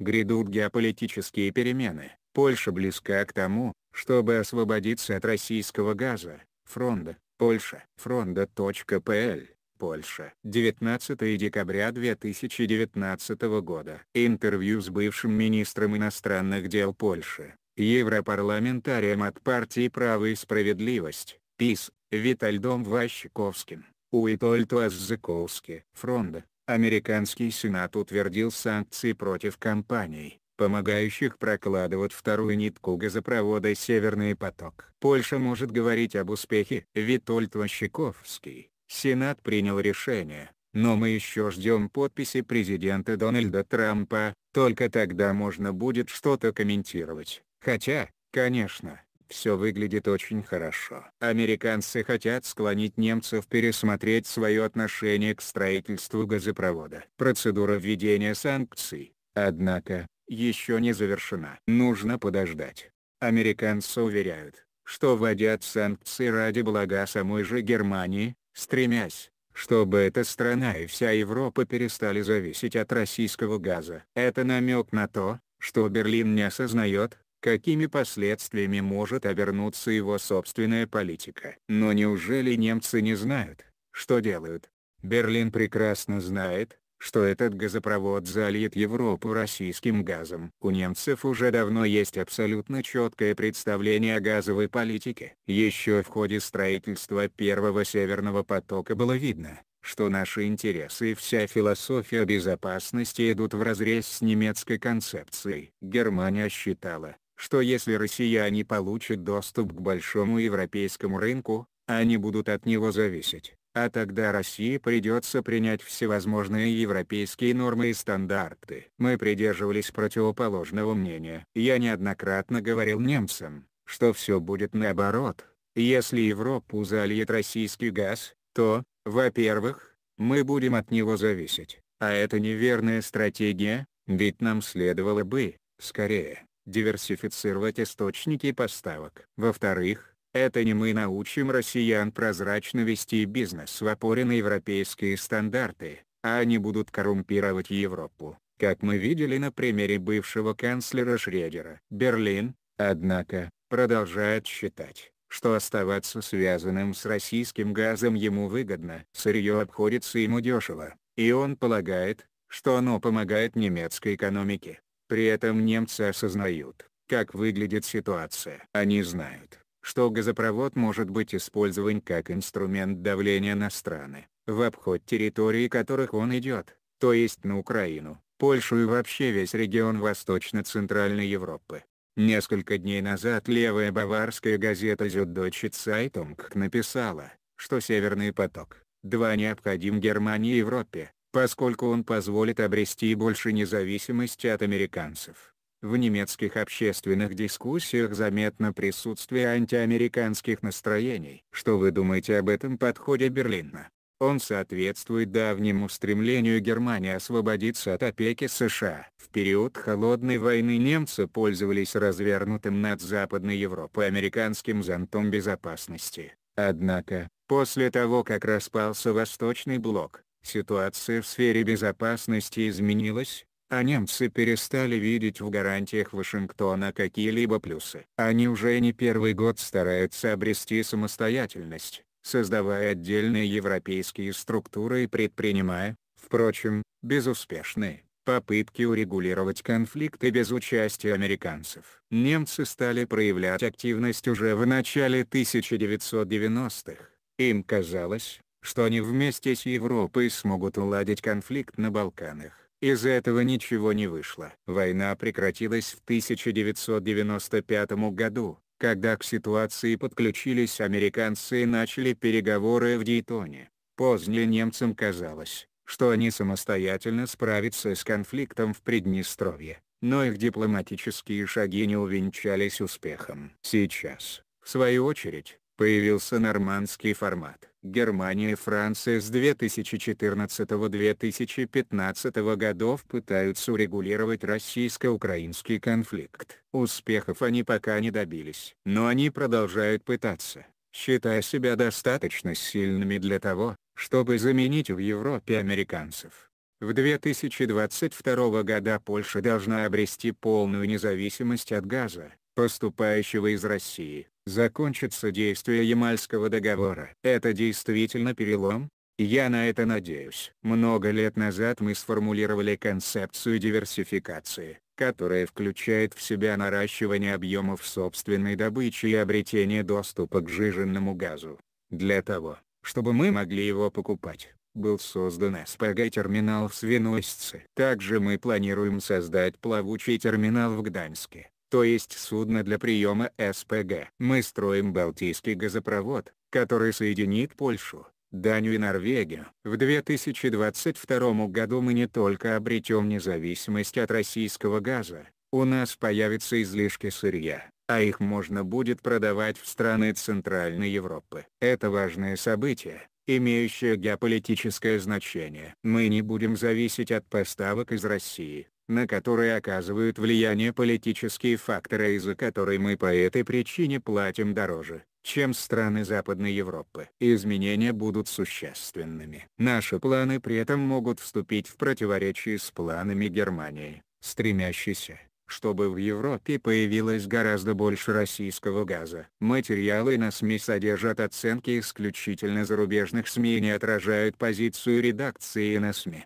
грядут геополитические перемены. Польша близка к тому, чтобы освободиться от российского газа. Фронда, Польша, фронда.пл, Польша. 19 декабря 2019 года. Интервью с бывшим министром иностранных дел Польши, европарламентарием от партии «Право и справедливость», ПИС, Витальдом Ващиковским, Уитольтуаз Зыковски. Фронда, Американский Сенат утвердил санкции против компаний, помогающих прокладывать вторую нитку газопровода «Северный поток». Польша может говорить об успехе. Витольд Ващиковский. Сенат принял решение, но мы еще ждем подписи президента Дональда Трампа, только тогда можно будет что-то комментировать. Хотя, конечно, все выглядит очень хорошо. Американцы хотят склонить немцев пересмотреть свое отношение к строительству газопровода. Процедура введения санкций, однако, еще не завершена. Нужно подождать. Американцы уверяют, что вводят санкции ради блага самой же Германии, стремясь, чтобы эта страна и вся Европа перестали зависеть от российского газа. Это намек на то, что Берлин не осознает, какими последствиями может обернуться его собственная политика. Но неужели немцы не знают, что делают? Берлин прекрасно знает, что этот газопровод зальет Европу российским газом. У немцев уже давно есть абсолютно четкое представление о газовой политике. Еще в ходе строительства первого Северного потока было видно, что наши интересы и вся философия безопасности идут вразрез с немецкой концепцией. Германия считала, что если россияне получат доступ к большому европейскому рынку, они будут от него зависеть, а тогда России придется принять всевозможные европейские нормы и стандарты. Мы придерживались противоположного мнения. Я неоднократно говорил немцам, что все будет наоборот. Если Европу зальет российский газ, то, во-первых, мы будем от него зависеть, а это неверная стратегия, ведь нам следовало бы, скорее, диверсифицировать источники поставок. Во-вторых, это не мы научим россиян прозрачно вести бизнес в опоре на европейские стандарты, а они будут коррумпировать Европу, как мы видели на примере бывшего канцлера Шредера. Берлин, однако, продолжает считать, что оставаться связанным с российским газом ему выгодно. Сырье обходится ему дешево, и он полагает, что оно помогает немецкой экономике. При этом немцы осознают, как выглядит ситуация. Они знают, что газопровод может быть использован как инструмент давления на страны, в обход территории которых он идет, то есть на Украину, Польшу и вообще весь регион Восточно-Центральной Европы. Несколько дней назад левая баварская газета Süddeutsche Zeitung написала, что «Северный поток-2» необходим Германии и Европе, поскольку он позволит обрести больше независимости от американцев. В немецких общественных дискуссиях заметно присутствие антиамериканских настроений. Что вы думаете об этом подходе Берлина? Он соответствует давнему стремлению Германии освободиться от опеки США. В период Холодной войны немцы пользовались развернутым над Западной Европой американским зонтом безопасности. Однако, после того как распался Восточный блок, Ситуация в сфере безопасности изменилась, а немцы перестали видеть в гарантиях Вашингтона какие-либо плюсы. Они уже не первый год стараются обрести самостоятельность, создавая отдельные европейские структуры и предпринимая, впрочем, безуспешные попытки урегулировать конфликты без участия американцев. Немцы стали проявлять активность уже в начале 1990-х. Им казалось, что они вместе с Европой смогут уладить конфликт на Балканах. Из этого ничего не вышло. Война прекратилась в 1995 году, когда к ситуации подключились американцы и начали переговоры в Дейтоне. Позднее немцам казалось, что они самостоятельно справятся с конфликтом в Приднестровье, но их дипломатические шаги не увенчались успехом. Сейчас, в свою очередь, появился нормандский формат. Германия и Франция с 2014-2015 годов пытаются урегулировать российско-украинский конфликт. Успехов они пока не добились. Но они продолжают пытаться, считая себя достаточно сильными для того, чтобы заменить в Европе американцев. В 2022 года Польша должна обрести полную независимость от газа, поступающего из России закончится действие Ямальского договора. Это действительно перелом? Я на это надеюсь. Много лет назад мы сформулировали концепцию диверсификации, которая включает в себя наращивание объемов собственной добычи и обретение доступа к жиженному газу. Для того, чтобы мы могли его покупать, был создан СПГ-терминал в Свинуисце. Также мы планируем создать плавучий терминал в Гданьске, то есть судно для приема СПГ. Мы строим Балтийский газопровод, который соединит Польшу, Данию и Норвегию. В 2022 году мы не только обретем независимость от российского газа, у нас появятся излишки сырья, а их можно будет продавать в страны Центральной Европы. Это важное событие, имеющее геополитическое значение. Мы не будем зависеть от поставок из России на которые оказывают влияние политические факторы из-за которой мы по этой причине платим дороже, чем страны Западной Европы. Изменения будут существенными. Наши планы при этом могут вступить в противоречие с планами Германии, стремящейся чтобы в Европе появилось гораздо больше российского газа. Материалы на СМИ содержат оценки исключительно зарубежных СМИ и не отражают позицию редакции на СМИ.